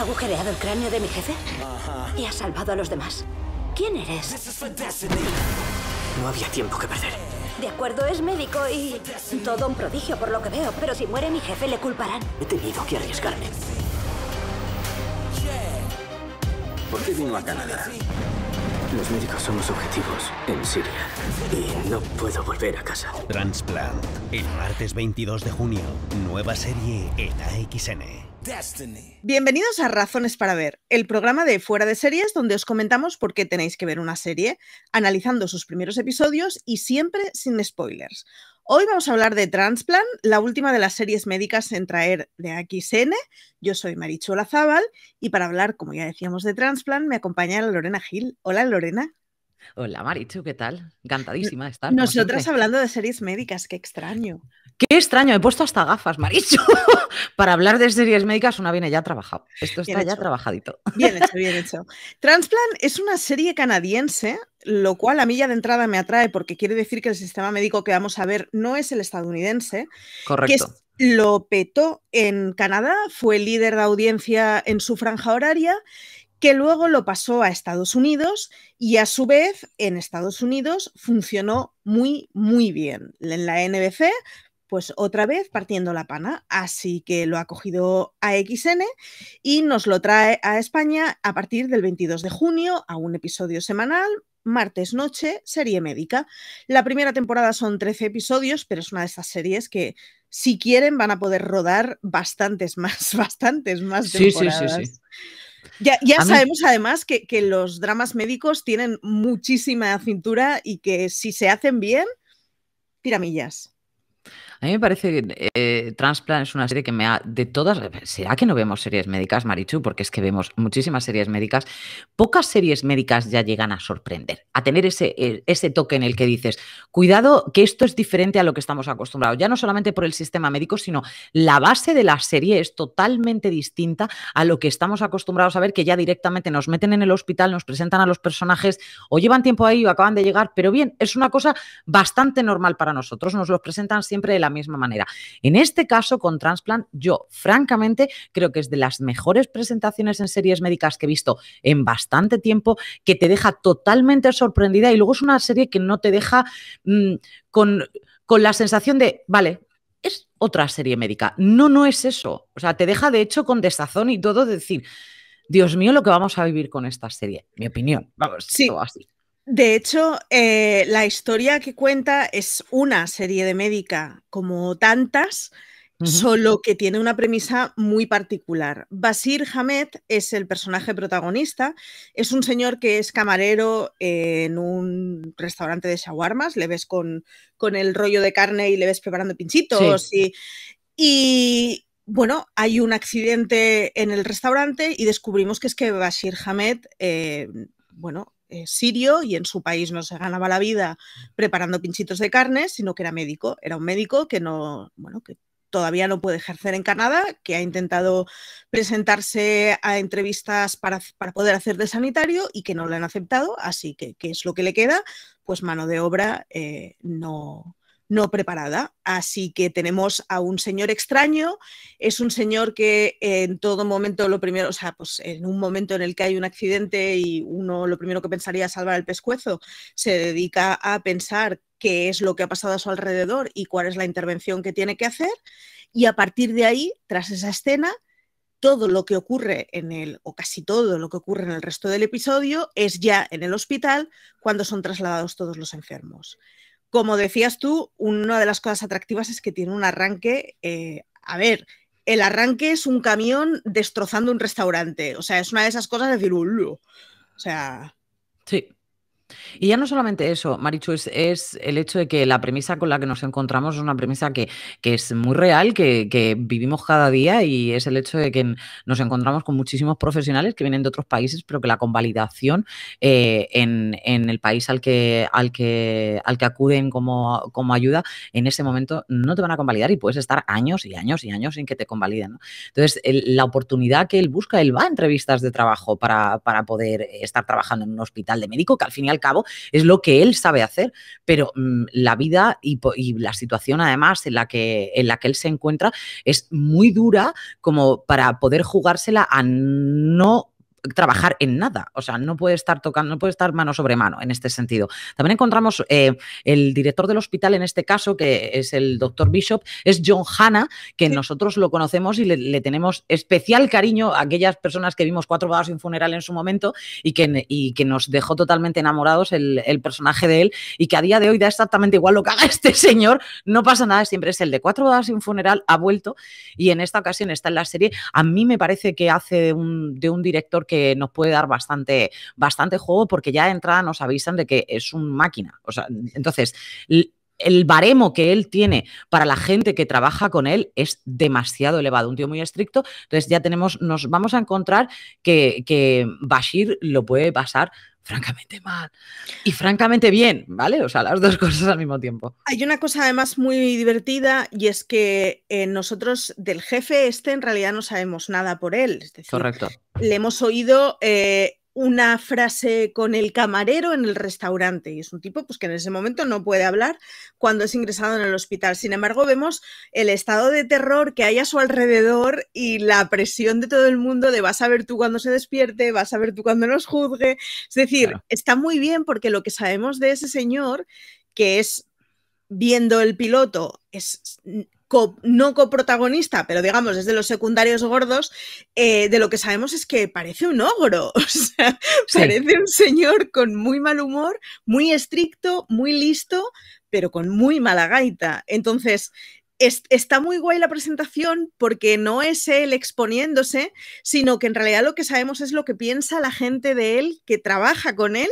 agujereado el cráneo de mi jefe y has salvado a los demás. ¿Quién eres? No había tiempo que perder. De acuerdo, es médico y todo un prodigio por lo que veo, pero si muere mi jefe le culparán. He tenido que arriesgarme. ¿Por qué vino a Canadá? Los médicos son los objetivos en Siria. Y no puedo volver a casa. Transplant. El martes 22 de junio. Nueva serie en AXN. Destiny. Bienvenidos a Razones para Ver, el programa de Fuera de Series donde os comentamos por qué tenéis que ver una serie, analizando sus primeros episodios y siempre sin spoilers. Hoy vamos a hablar de Transplant, la última de las series médicas en traer de AXN. Yo soy Marichola Zaval y para hablar, como ya decíamos, de Transplant me acompaña Lorena Gil. Hola Lorena. Hola Marichu, ¿qué tal? Encantadísima de estar. Nosotras hablando de series médicas, qué extraño. Qué extraño, he puesto hasta gafas, Marichu. Para hablar de series médicas una viene ya trabajado. Esto está ya trabajadito. Bien hecho, bien hecho. Transplant es una serie canadiense, lo cual a mí ya de entrada me atrae porque quiere decir que el sistema médico que vamos a ver no es el estadounidense. Correcto. Que lo petó en Canadá, fue líder de audiencia en su franja horaria que luego lo pasó a Estados Unidos y a su vez en Estados Unidos funcionó muy, muy bien. En la NBC, pues otra vez partiendo la pana. Así que lo ha cogido a XN y nos lo trae a España a partir del 22 de junio a un episodio semanal. Martes Noche, serie médica. La primera temporada son 13 episodios, pero es una de esas series que si quieren van a poder rodar bastantes más, bastantes más temporadas. Ya, sabemos además que, que, los dramas médicos tienen muchísima cintura y que si se hacen bien, tiramillas. A mí me parece que eh, Transplant es una serie que me ha, de todas, ¿será que no vemos series médicas, Marichu? Porque es que vemos muchísimas series médicas. Pocas series médicas ya llegan a sorprender, a tener ese, ese toque en el que dices, cuidado que esto es diferente a lo que estamos acostumbrados, ya no solamente por el sistema médico, sino la base de la serie es totalmente distinta a lo que estamos acostumbrados a ver, que ya directamente nos meten en el hospital, nos presentan a los personajes, o llevan tiempo ahí o acaban de llegar, pero bien, es una cosa bastante normal para nosotros, nos los presentan siempre de la misma manera. En este caso, con Transplant, yo francamente creo que es de las mejores presentaciones en series médicas que he visto en bastante tiempo, que te deja totalmente sorprendida y luego es una serie que no te deja mm, con, con la sensación de, vale, es otra serie médica. No, no es eso. O sea, te deja de hecho con desazón y todo de decir, Dios mío, lo que vamos a vivir con esta serie. Mi opinión. Vamos, sí. así. De hecho, eh, la historia que cuenta es una serie de médica como tantas, solo que tiene una premisa muy particular. Basir Hamed es el personaje protagonista, es un señor que es camarero en un restaurante de shawarmas, le ves con, el rollo de carne y le ves preparando pinchitos y, bueno, hay un accidente en el restaurante y descubrimos que es que Basir Hamed, eh, bueno, eh, sirio y en su país no se ganaba la vida preparando pinchitos de carne, sino que era médico. Era un médico que no, bueno, que todavía no puede ejercer en Canadá, que ha intentado presentarse a entrevistas para, poder hacer de sanitario y que no lo han aceptado, así que ¿qué es lo que le queda? Pues mano de obra eh, no, no preparada. Así que tenemos a un señor extraño, es un señor que en todo momento lo primero, o sea, pues en un momento en el que hay un accidente y uno lo primero que pensaría es salvar el pescuezo, se dedica a pensar qué es lo que ha pasado a su alrededor y cuál es la intervención que tiene que hacer. Y a partir de ahí, tras esa escena, todo lo que ocurre en el, o casi todo lo que ocurre en el resto del episodio, es ya en el hospital cuando son trasladados todos los enfermos. Como decías tú, una de las cosas atractivas es que tiene un arranque, eh, a ver, el arranque es un camión destrozando un restaurante, o sea, es una de esas cosas de decir, o sea... Sí. Y ya no solamente eso, Marichu, es, es, el hecho de que la premisa con la que nos encontramos es una premisa que, es muy real, que, vivimos cada día y es el hecho de que nos encontramos con muchísimos profesionales que vienen de otros países, pero que la convalidación eh, en, el país al que, al al que acuden como, ayuda, en ese momento no te van a convalidar y puedes estar años y años y años sin que te convaliden. Entonces, la oportunidad que él busca, él va a entrevistas de trabajo para, para poder estar trabajando en un hospital de médico, que al final cabo es lo que él sabe hacer, pero mm, la vida y, y, la situación además en la, que, en la que él se encuentra es muy dura como para poder jugársela a no trabajar en nada. O sea, no puede estar tocando, no puede estar mano sobre mano en este sentido. También encontramos eh, el director del hospital en este caso, que es el doctor Bishop, es John Hanna, que nosotros lo conocemos y le, tenemos especial cariño a aquellas personas que vimos cuatro vados sin funeral en su momento y que, y que nos dejó totalmente enamorados el, personaje de él y que a día de hoy da exactamente igual lo que haga este señor, no pasa nada, siempre es el de cuatro bodas sin funeral, ha vuelto y en esta ocasión está en la serie. A mí me parece que hace un, de un director que nos puede dar bastante, bastante juego porque ya de entrada nos avisan de que es un máquina. O sea, entonces, el baremo que él tiene para la gente que trabaja con él es demasiado elevado, un tío muy estricto. Entonces ya tenemos, nos vamos a encontrar que, que Bashir lo puede pasar francamente mal y francamente bien, ¿vale? O sea, las dos cosas al mismo tiempo. Hay una cosa además muy divertida y es que eh, nosotros del jefe este en realidad no sabemos nada por él. Es decir, Correcto. Le hemos oído eh, una frase con el camarero en el restaurante y es un tipo pues que en ese momento no puede hablar cuando es ingresado en el hospital. Sin embargo, vemos el estado de terror que hay a su alrededor y la presión de todo el mundo de vas a ver tú cuando se despierte, vas a ver tú cuando nos juzgue. Es decir, está muy bien porque lo que sabemos de ese señor que es viendo el piloto es no coprotagonista, pero digamos desde los secundarios gordos, eh, de lo que sabemos es que parece un ogro, o sea, parece un señor con muy mal humor, muy estricto, muy listo, pero con muy mala gaita. Entonces, está muy guay la presentación porque no es él exponiéndose, sino que en realidad lo que sabemos es lo que piensa la gente de él que trabaja con él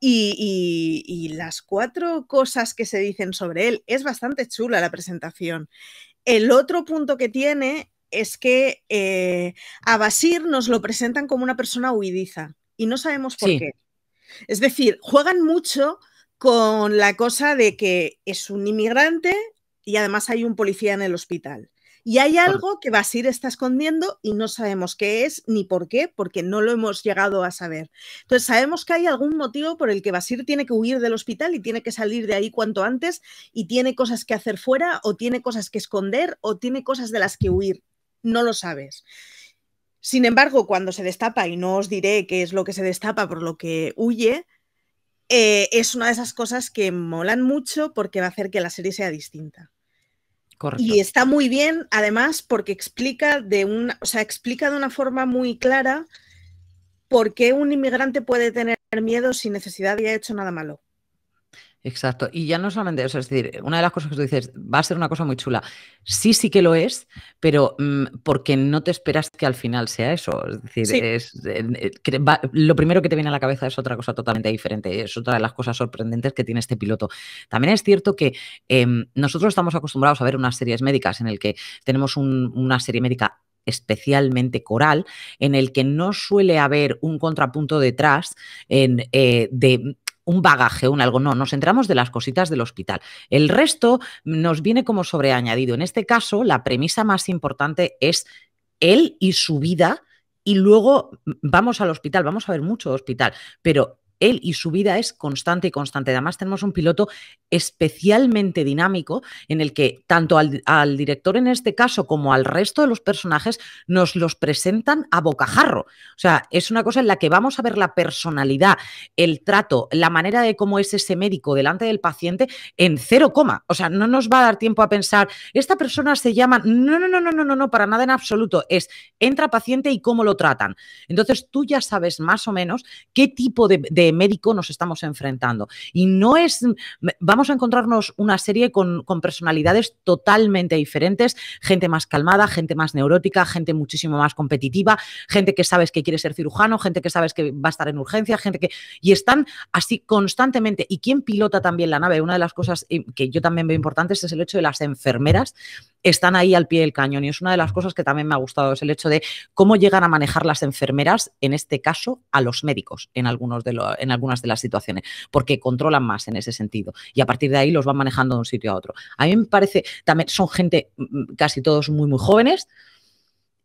y, las cuatro cosas que se dicen sobre él, es bastante chula la presentación. El otro punto que tiene es que eh, a Basir nos lo presentan como una persona huidiza y no sabemos por qué. Es decir, juegan mucho con la cosa de que es un inmigrante y además hay un policía en el hospital. Y hay algo que Basir está escondiendo y no sabemos qué es ni por qué, porque no lo hemos llegado a saber. Entonces sabemos que hay algún motivo por el que Basir tiene que huir del hospital y tiene que salir de ahí cuanto antes y tiene cosas que hacer fuera o tiene cosas que esconder o tiene cosas de las que huir. No lo sabes. Sin embargo, cuando se destapa, y no os diré qué es lo que se destapa por lo que huye, eh, es una de esas cosas que molan mucho porque va a hacer que la serie sea distinta. Y está muy bien, además, porque explica de una, o sea, explica de una forma muy clara por qué un inmigrante puede tener miedo sin necesidad de haber hecho nada malo. Exacto. Y ya no solamente eso, es decir, una de las cosas que tú dices, va a ser una cosa muy chula. Sí, sí que lo es, pero mm, porque no te esperas que al final sea eso. Es decir, eh, eh, lo primero que te viene a la cabeza es otra cosa totalmente diferente. Es otra de las cosas sorprendentes que tiene este piloto. También es cierto que em, nosotros estamos acostumbrados a ver unas series médicas en el que tenemos una serie médica especialmente coral, en el que no suele haber un contrapunto detrás eh, de un bagaje, un algo. No, nos centramos de las cositas del hospital. El resto nos viene como sobreañadido. En este caso, la premisa más importante es él y su vida y luego vamos al hospital, vamos a ver mucho hospital, pero él y su vida es constante y constante. Además, tenemos un piloto especialmente dinámico en el que tanto al, director en este caso como al resto de los personajes nos los presentan a bocajarro. O sea, es una cosa en la que vamos a ver la personalidad, el trato, la manera de cómo es ese médico delante del paciente en cero coma. O sea, no nos va a dar tiempo a pensar, esta persona se llama, no, no, no, no, no, no, no, para nada en absoluto. Es entra paciente y cómo lo tratan. Entonces tú ya sabes más o menos qué tipo de eh, médico nos estamos enfrentando. Y no es, vamos a encontrarnos una serie con, con personalidades totalmente diferentes, gente más calmada, gente más neurótica, gente muchísimo más competitiva, gente que sabes que quiere ser cirujano, gente que sabes que va a estar en urgencia, gente que... Y están así constantemente. ¿Y quién pilota también la nave? Una de las cosas eh, que yo también veo importantes es el hecho de las enfermeras están ahí al pie del cañón. Y es una de las cosas que también me ha gustado, es el hecho de cómo llegan a manejar las enfermeras, en este caso, a los médicos en algunos de, los en algunas de las situaciones, porque controlan más en ese sentido. Y a partir de ahí los van manejando de un sitio a otro. A mí me parece, también son gente mm, mm, casi todos muy, muy jóvenes.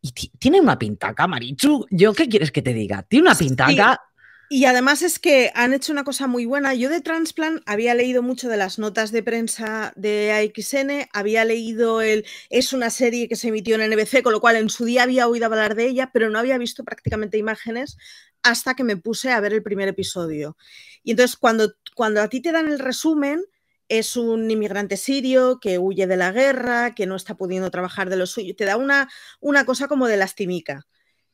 Y tiene una pintaca, Marichu. ¿Yo qué quieres que te diga? Tiene una pintaca. Y además es que han hecho una cosa muy buena. Yo de Transplant había leído mucho de las notas de prensa de AXN, había leído el. Es una serie que se emitió en NBC, con lo cual en su día había oído hablar de ella, pero no había visto prácticamente imágenes hasta que me puse a ver el primer episodio. Y entonces cuando, cuando a ti te dan el resumen, es un inmigrante sirio que huye de la guerra, que no está pudiendo trabajar de lo suyo, te da una, una cosa como de lastimica.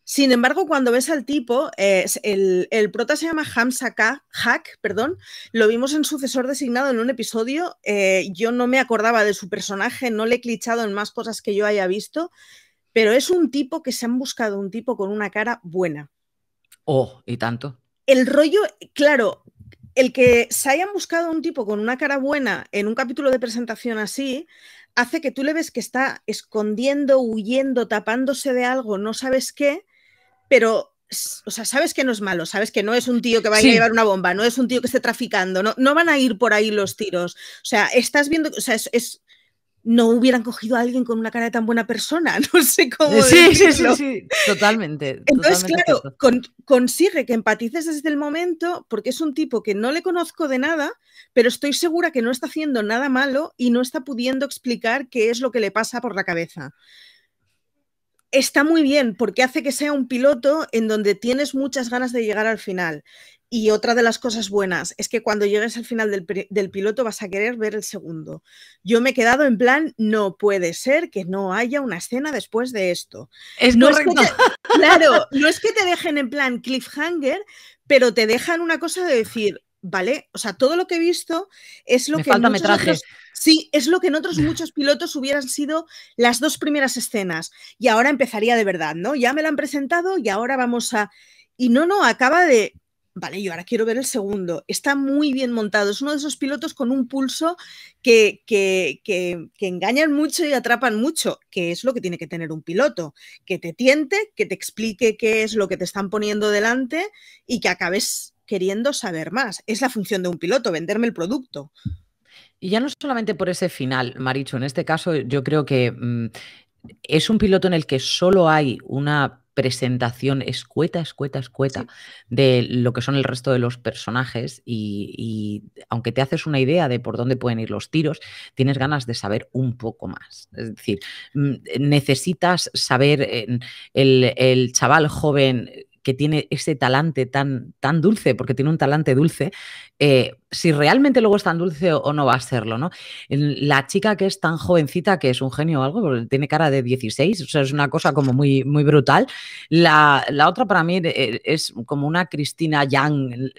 Sin embargo, cuando ves al tipo, eh, el, el, prota se llama Hamza K, perdón, lo vimos en sucesor designado en un episodio, eh, yo no me acordaba de su personaje, no le he clichado en más cosas que yo haya visto, pero es un tipo que se han buscado, un tipo con una cara buena. Oh, y tanto. El rollo, claro, el que se hayan buscado un tipo con una cara buena en un capítulo de presentación así, hace que tú le ves que está escondiendo, huyendo, tapándose de algo, no sabes qué, pero, o sea, sabes que no es malo, sabes que no es un tío que vaya a llevar una bomba, no es un tío que esté traficando, no, no van a ir por ahí los tiros. O sea, estás viendo, o sea, es no hubieran cogido a alguien con una cara de tan buena persona, no sé cómo. Sí, sí, sí, sí, totalmente. Entonces, claro, consigue que empatices desde el momento, porque es un tipo que no le conozco de nada, pero estoy segura que no está haciendo nada malo y no está pudiendo explicar qué es lo que le pasa por la cabeza. Está muy bien porque hace que sea un piloto en donde tienes muchas ganas de llegar al final. Y otra de las cosas buenas es que cuando llegues al final del, piloto vas a querer ver el segundo. Yo me he quedado en plan, no puede ser que no haya una escena después de esto. Es no claro, no es que te dejen en plan cliffhanger, pero te dejan una cosa de decir, ¿vale? O sea, todo lo que he visto es lo que. Falta metraje. sí, es lo que en otros muchos pilotos hubieran sido las dos primeras escenas. Y ahora empezaría de verdad, ¿no? Ya me la han presentado y ahora vamos a. Y no, no, acaba de vale, yo ahora quiero ver el segundo. Está muy bien montado. Es uno de esos pilotos con un pulso que, engañan mucho y atrapan mucho, que es lo que tiene que tener un piloto, que te tiente, que te explique qué es lo que te están poniendo delante y que acabes queriendo saber más. Es la función de un piloto, venderme el producto. Y ya no solamente por ese final, Maricho, en este caso yo creo que mm, es un piloto en el que solo hay una presentación escueta, escueta, escueta de lo que son el resto de los personajes y, aunque te haces una idea de por dónde pueden ir los tiros, tienes ganas de saber un poco más. Es decir, mm, necesitas saber eh, el, el chaval joven tiene ese talante tan, tan dulce, porque tiene un talante dulce, eh, si realmente luego es tan dulce o, no va a serlo, ¿no? La chica que es tan jovencita, que es un genio o algo, tiene cara de 16, es una cosa como muy, muy brutal. La, otra para mí eh, es como una Cristina Young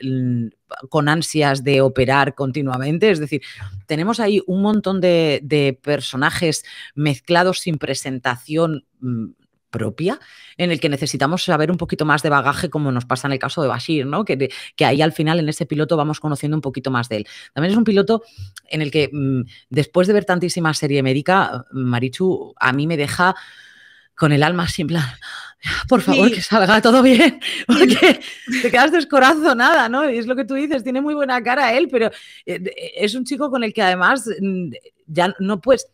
con ansias de operar continuamente. Es decir, tenemos ahí un montón de, de personajes mezclados sin presentación mm, propia, en el que necesitamos saber un poquito más de bagaje, como nos pasa en el caso de Bashir, ¿no? Que, ahí al final en ese piloto vamos conociendo un poquito más de él. También es un piloto en el que mm, después de ver tantísima serie médica, Marichu a mí me deja con el alma en plan. Ah, por favor, que salga todo bien, porque te quedas descorazonada, ¿no? Y es lo que tú dices, tiene muy buena cara él, pero eh, es un chico con el que además mm, ya no puedes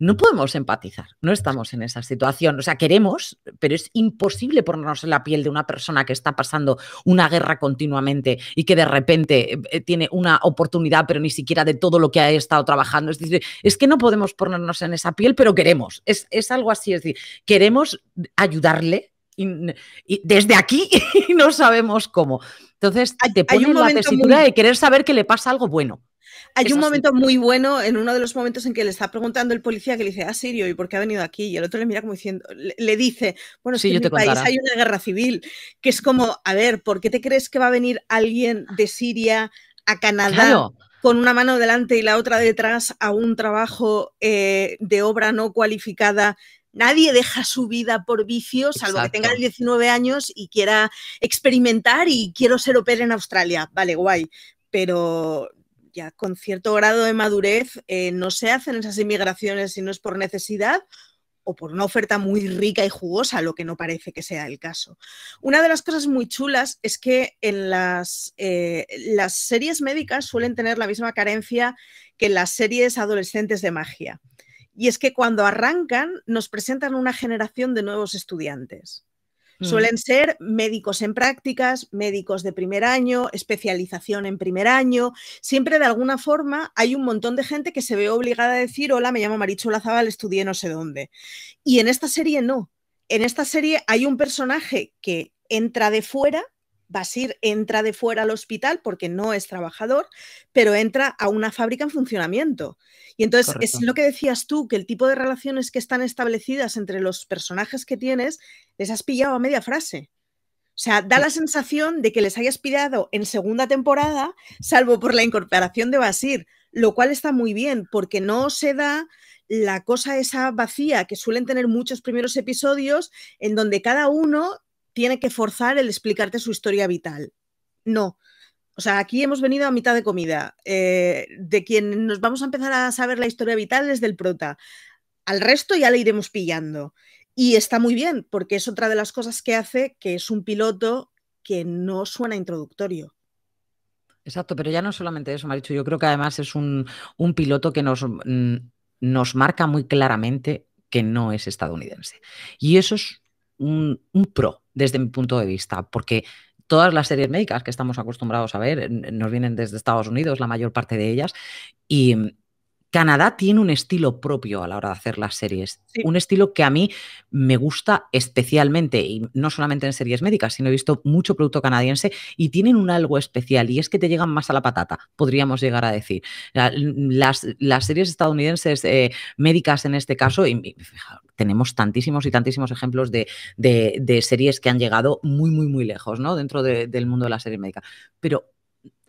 no podemos empatizar, no estamos en esa situación. O sea, queremos, pero es imposible ponernos en la piel de una persona que está pasando una guerra continuamente y que de repente eh, eh, tiene una oportunidad, pero ni siquiera de todo lo que ha estado trabajando. Es decir, es que no podemos ponernos en esa piel, pero queremos. Es, algo así, es decir, queremos ayudarle y, desde aquí y no sabemos cómo. Entonces, te ponen la tesitura de querer saber que le pasa algo bueno hay un momento muy bueno, en uno de los momentos en que le está preguntando el policía que le dice, ah, Sirio, ¿y por qué ha venido aquí? Y el otro le mira como diciendo, le, dice, bueno, si yo te mi hay una guerra civil, que es como, a ver, ¿por qué te crees que va a venir alguien de Siria a Canadá? con una mano delante y la otra detrás a un trabajo eh, de obra no cualificada. Nadie deja su vida por vicio, salvo que tenga 19 años y quiera experimentar y quiero ser oper en Australia. Vale, guay. Pero ya con cierto grado de madurez eh, no se hacen esas inmigraciones si no es por necesidad o por una oferta muy rica y jugosa, lo que no parece que sea el caso. Una de las cosas muy chulas es que en las, eh, series médicas suelen tener la misma carencia que las series adolescentes de magia. Y es que cuando arrancan nos presentan una generación de nuevos estudiantes. Mm. Suelen ser médicos en prácticas, médicos de primer año, especialización en primer año. Siempre de alguna forma hay un montón de gente que se ve obligada a decir, hola, me llamo Marichola Zabal, estudié no sé dónde. Y en esta serie no. En esta serie hay un personaje que entra de fuera Basir entra de fuera al hospital porque no es trabajador, pero entra a una fábrica en funcionamiento. Y entonces es lo que decías tú, que el tipo de relaciones que están establecidas entre los personajes que tienes, les has pillado a media frase. O sea, da la sensación de que les hayas pillado en segunda temporada, salvo por la incorporación de Basir, lo cual está muy bien, porque no se da la cosa esa vacía que suelen tener muchos primeros episodios, en donde cada uno tiene que forzar el explicarte su historia vital. No. O sea, aquí hemos venido a mitad de comida. Eh, de quien nos vamos a empezar a saber la historia vital es del prota. Al resto ya le iremos pillando. Y está muy bien, porque es otra de las cosas que hace que es un piloto que no suena introductorio. Exacto, pero ya no solamente eso, Marichu, yo creo que además es un, piloto que nos, mm, nos, marca muy claramente que no es estadounidense. Y eso es un pro, desde mi punto de vista, porque todas las series médicas que estamos acostumbrados a ver eh, nos vienen desde Estados Unidos, la mayor parte de ellas, y mm, Canadá tiene un estilo propio a la hora de hacer las series, un estilo que a mí me gusta especialmente, y no solamente en series médicas, sino he visto mucho producto canadiense y tienen un algo especial, y es que te llegan más a la patata, podríamos llegar a decir. Las, las series estadounidenses eh, médicas en este caso, y, tenemos tantísimos y tantísimos ejemplos de, series que han llegado muy, muy, muy lejos, ¿no? Dentro del mundo de la serie médica. Pero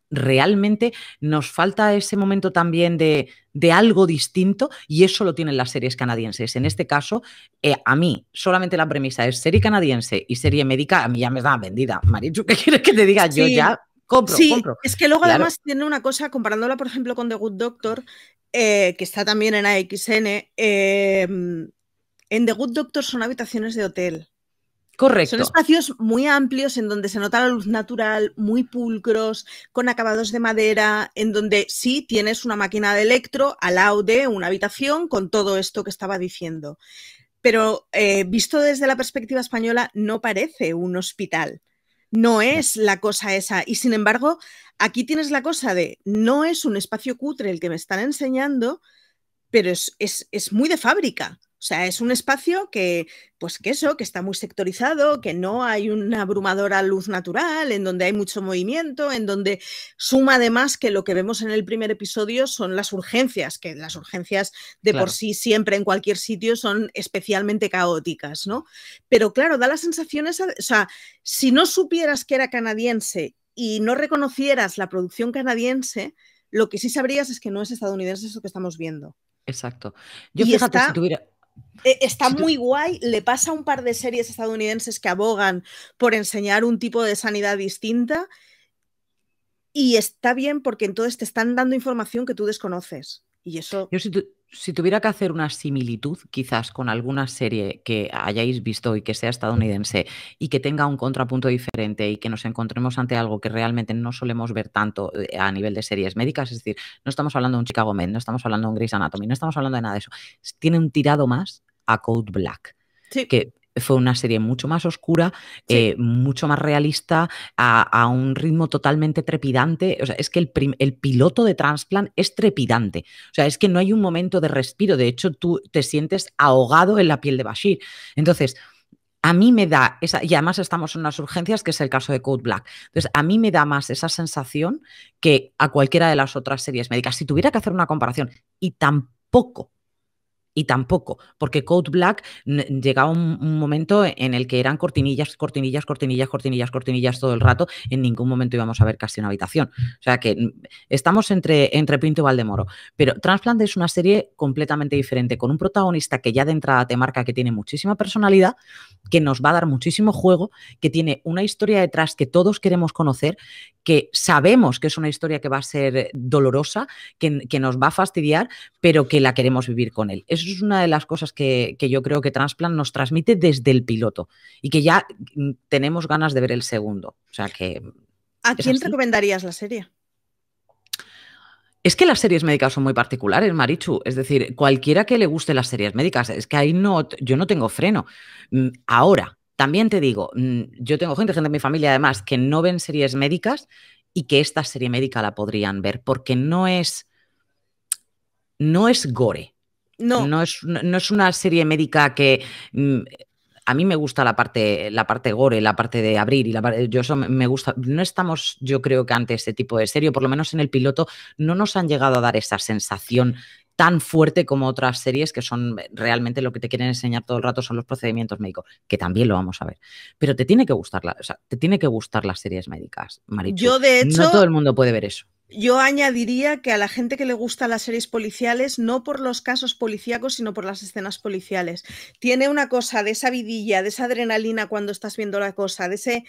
realmente nos falta ese momento también de, algo distinto y eso lo tienen las series canadienses. En este caso, eh, a mí solamente la premisa es serie canadiense y serie médica, a mí ya me da vendida. Marichu, ¿qué quieres que te diga? Yo ya compro, sí. Es que luego además tiene una cosa, comparándola por ejemplo con The Good Doctor, eh, que está también en AXN, eh, em, en The Good Doctor son habitaciones de hotel. Correcto. Son espacios muy amplios en donde se nota la luz natural, muy pulcros, con acabados de madera, en donde sí tienes una máquina de electro al lado de una habitación con todo esto que estaba diciendo. Pero eh, visto desde la perspectiva española, no parece un hospital. No es la cosa esa. Y sin embargo, aquí tienes la cosa de no es un espacio cutre el que me están enseñando, pero es, es muy de fábrica. O sea, es un espacio que, pues que eso, que está muy sectorizado, que no hay una abrumadora luz natural, en donde hay mucho movimiento, en donde suma además que lo que vemos en el primer episodio son las urgencias, que las urgencias de por sí siempre en cualquier sitio son especialmente caóticas, ¿no? Pero claro, da las sensaciones, o sea, si no supieras que era canadiense y no reconocieras la producción canadiense, lo que sí sabrías es que no es estadounidense eso que estamos viendo. Exacto. Yo fíjate, si tuviera, eh, está muy guay, le pasa a un par de series estadounidenses que abogan por enseñar un tipo de sanidad distinta y está bien porque entonces te están dando información que tú desconoces. Y eso... Yo si tuviera que hacer una similitud quizás con alguna serie que hayáis visto y que sea estadounidense y que tenga un contrapunto diferente y que nos encontremos ante algo que realmente no solemos ver tanto eh, a nivel de series médicas, es decir, no estamos hablando de un Chicago Med, no estamos hablando de un Grey's Anatomy, no estamos hablando de nada de eso, tiene un tirado más a Code Black. Sí fue una serie mucho más oscura, eh, mucho más realista, a, un ritmo totalmente trepidante. O sea, es que el, el, piloto de Transplant es trepidante. O sea, es que no hay un momento de respiro. De hecho, tú te sientes ahogado en la piel de Bashir. Entonces, a mí me da esa, y además estamos en unas urgencias, que es el caso de Code Black. Entonces, a mí me da más esa sensación que a cualquiera de las otras series médicas. Si tuviera que hacer una comparación, y tampoco y tampoco, porque Code Black llegaba un, momento en el que eran cortinillas, cortinillas, cortinillas, cortinillas, cortinillas todo el rato, en ningún momento íbamos a ver casi una habitación. O sea que mm, estamos entre, entre Pinto y Valdemoro. Pero Transplant es una serie completamente diferente, con un protagonista que ya de entrada te marca que tiene muchísima personalidad, que nos va a dar muchísimo juego, que tiene una historia detrás que todos queremos conocer, que sabemos que es una historia que va a ser dolorosa, que, que nos va a fastidiar, pero que la queremos vivir con él eso es una de las cosas que, yo creo que Transplant nos transmite desde el piloto y que ya mm, tenemos ganas de ver el segundo. O sea que. ¿A quién recomendarías la serie? Es que las series médicas son muy particulares, Marichu. Es decir, cualquiera que le guste las series médicas, es que ahí no, yo no tengo freno. Mm, ahora, también te digo, mm, yo tengo gente, gente de mi familia además, que no ven series médicas y que esta serie médica la podrían ver, porque no es, no es gore. No. No es, no es una serie médica que mm, a mí me gusta la parte, la parte gore, la parte de abrir y la yo me gusta. No estamos, yo creo que ante este tipo de serie, por lo menos en el piloto, no nos han llegado a dar esa sensación tan fuerte como otras series que son realmente lo que te quieren enseñar todo el rato son los procedimientos médicos, que también lo vamos a ver. Pero te tiene que gustar o sea, te tiene que gustar las series médicas, Marichu. Yo de hecho no todo el mundo puede ver eso. Yo añadiría que a la gente que le gustan las series policiales, no por los casos policíacos, sino por las escenas policiales. Tiene una cosa de esa vidilla, de esa adrenalina cuando estás viendo la cosa, de ese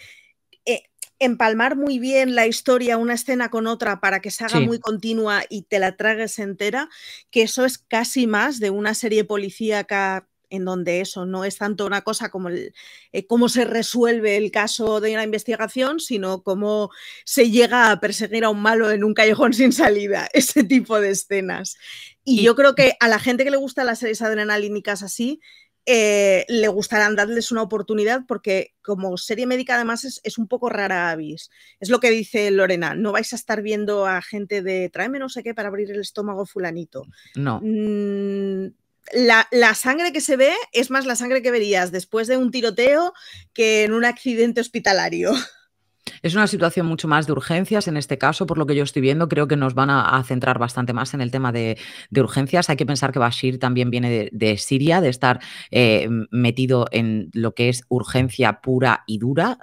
eh, empalmar muy bien la historia, una escena con otra, para que se haga muy continua y te la tragues entera, que eso es casi más de una serie policíaca en donde eso no es tanto una cosa como eh, cómo se resuelve el caso de una investigación, sino cómo se llega a perseguir a un malo en un callejón sin salida, ese tipo de escenas. Y yo creo que a la gente que le gusta las series adrenalínicas así, eh, le gustarán darles una oportunidad porque como serie médica además es, un poco rara avis. Es lo que dice Lorena, no vais a estar viendo a gente de tráeme no sé qué para abrir el estómago fulanito. No. Mm, la, sangre que se ve es más la sangre que verías después de un tiroteo que en un accidente hospitalario. Es una situación mucho más de urgencias en este caso, por lo que yo estoy viendo, creo que nos van a, centrar bastante más en el tema de, urgencias. Hay que pensar que Bashir también viene de, Siria, de estar eh, metido en lo que es urgencia pura y dura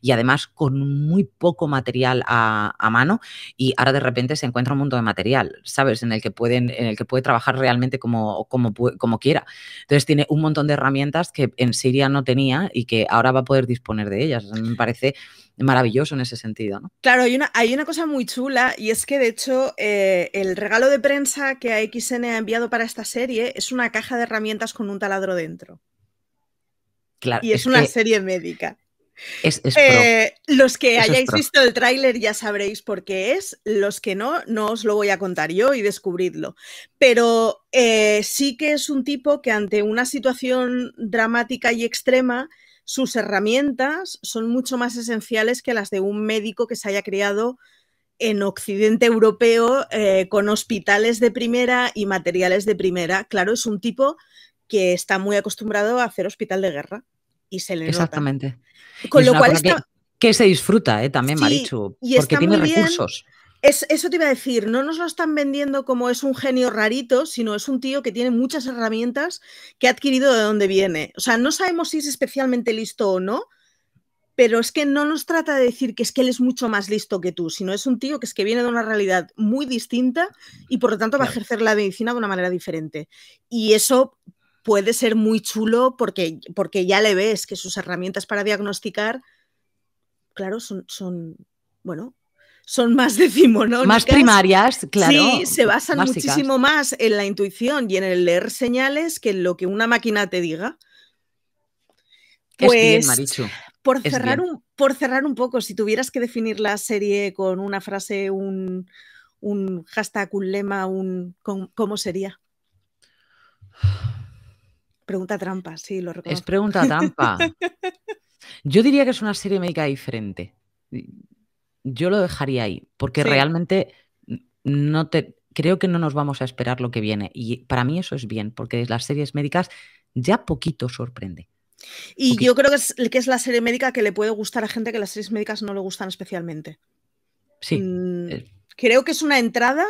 y además con muy poco material a, mano y ahora de repente se encuentra un mundo de material, ¿sabes? En el que, pueden, en el que puede trabajar realmente como, como, como quiera. Entonces tiene un montón de herramientas que en Siria no tenía y que ahora va a poder disponer de ellas. Me parece maravilloso en ese sentido. ¿no? Claro, hay una, hay una cosa muy chula y es que de hecho eh, el regalo de prensa que AXN ha enviado para esta serie es una caja de herramientas con un taladro dentro. Claro, y es, una serie médica. Eh, los que hayáis visto el tráiler ya sabréis por qué es, los que no, no os lo voy a contar yo y descubridlo. Pero eh, sí que es un tipo que ante una situación dramática y extrema sus herramientas son mucho más esenciales que las de un médico que se haya criado en Occidente europeo eh, con hospitales de primera y materiales de primera. Claro, es un tipo que está muy acostumbrado a hacer hospital de guerra y se le Exactamente. Con lo cual que, se disfruta eh, también, Marichu, porque tiene recursos eso te iba a decir, no nos lo están vendiendo como es un genio rarito, sino es un tío que tiene muchas herramientas que ha adquirido de dónde viene. O sea, no sabemos si es especialmente listo o no, pero es que no nos trata de decir que es que él es mucho más listo que tú, sino es un tío que es que viene de una realidad muy distinta y por lo tanto va a ejercer la medicina de una manera diferente. Y eso puede ser muy chulo porque, porque ya le ves que sus herramientas para diagnosticar, claro, son, son bueno, son más decimonónicas. Más primarias, claro. Sí, se basan muchísimo más en la intuición y en el leer señales que en lo que una máquina te diga. Pues, Por cerrar, un, por cerrar un poco, si tuvieras que definir la serie con una frase, un, hashtag, un lema, un, ¿cómo sería? Pregunta trampa, sí, lo reconozco. Es pregunta trampa. Yo diría que es una serie médica diferente yo lo dejaría ahí, porque realmente no te, creo que no nos vamos a esperar lo que viene. Y para mí eso es bien, porque las series médicas ya poquito sorprende. Y yo creo que es, que es la serie médica que le puede gustar a gente que las series médicas no le gustan especialmente. Sí. Mm, eh. creo que es una entrada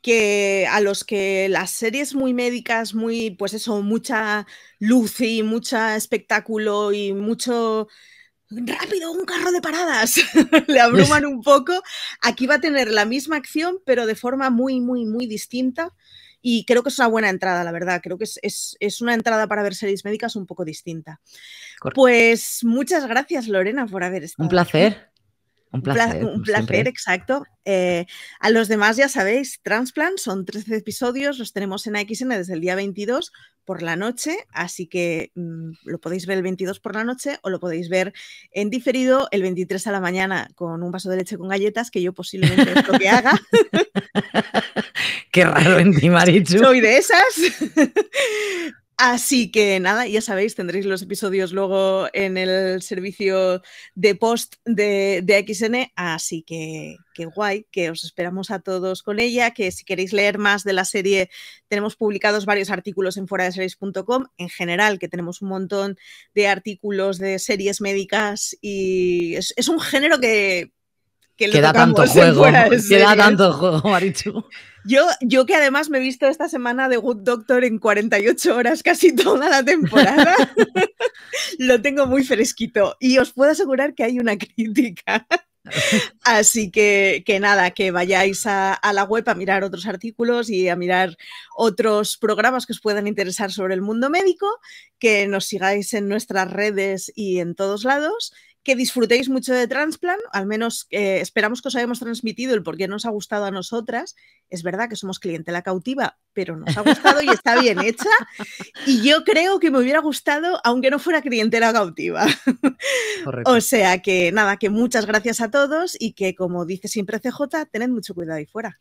que a los que las series muy médicas, muy, pues eso, mucha luz y mucho espectáculo y mucho rápido, un carro de paradas, le abruman un poco. Aquí va a tener la misma acción, pero de forma muy, muy, muy distinta. Y creo que es una buena entrada, la verdad. Creo que es, una entrada para ver series médicas un poco distinta. Pues muchas gracias, Lorena, por haber estado. Un placer. Un placer. Un placer, exacto. Eh, a los demás ya sabéis, Transplant son 13 episodios, los tenemos en AXN desde el día 22 por la noche, así que mm, lo podéis ver el 22 por la noche o lo podéis ver en diferido el 23 a la mañana con un vaso de leche con galletas, que yo posiblemente es lo que haga. Qué raro en ti, Marichu. Soy de esas. Así que nada, ya sabéis, tendréis los episodios luego en el servicio de post de, XN, así que, qué guay, que os esperamos a todos con ella, que si queréis leer más de la serie, tenemos publicados varios artículos en foradeseries.com, en general, que tenemos un montón de artículos de series médicas y es un género que que queda tanto juego, queda tanto juego, Marichu. Yo, yo que además me he visto esta semana de Good Doctor en 48 horas casi toda la temporada, lo tengo muy fresquito y os puedo asegurar que hay una crítica. Así que, que, nada, que vayáis a, a, la web a mirar otros artículos y a mirar otros programas que os puedan interesar sobre el mundo médico, que nos sigáis en nuestras redes y en todos lados que disfrutéis mucho de Transplan, al menos eh, esperamos que os hayamos transmitido el por qué nos ha gustado a nosotras. Es verdad que somos clientela cautiva, pero nos ha gustado y está bien hecha. Y yo creo que me hubiera gustado, aunque no fuera clientela cautiva. O sea que nada, que muchas gracias a todos y que como dice siempre CJ, tened mucho cuidado ahí fuera.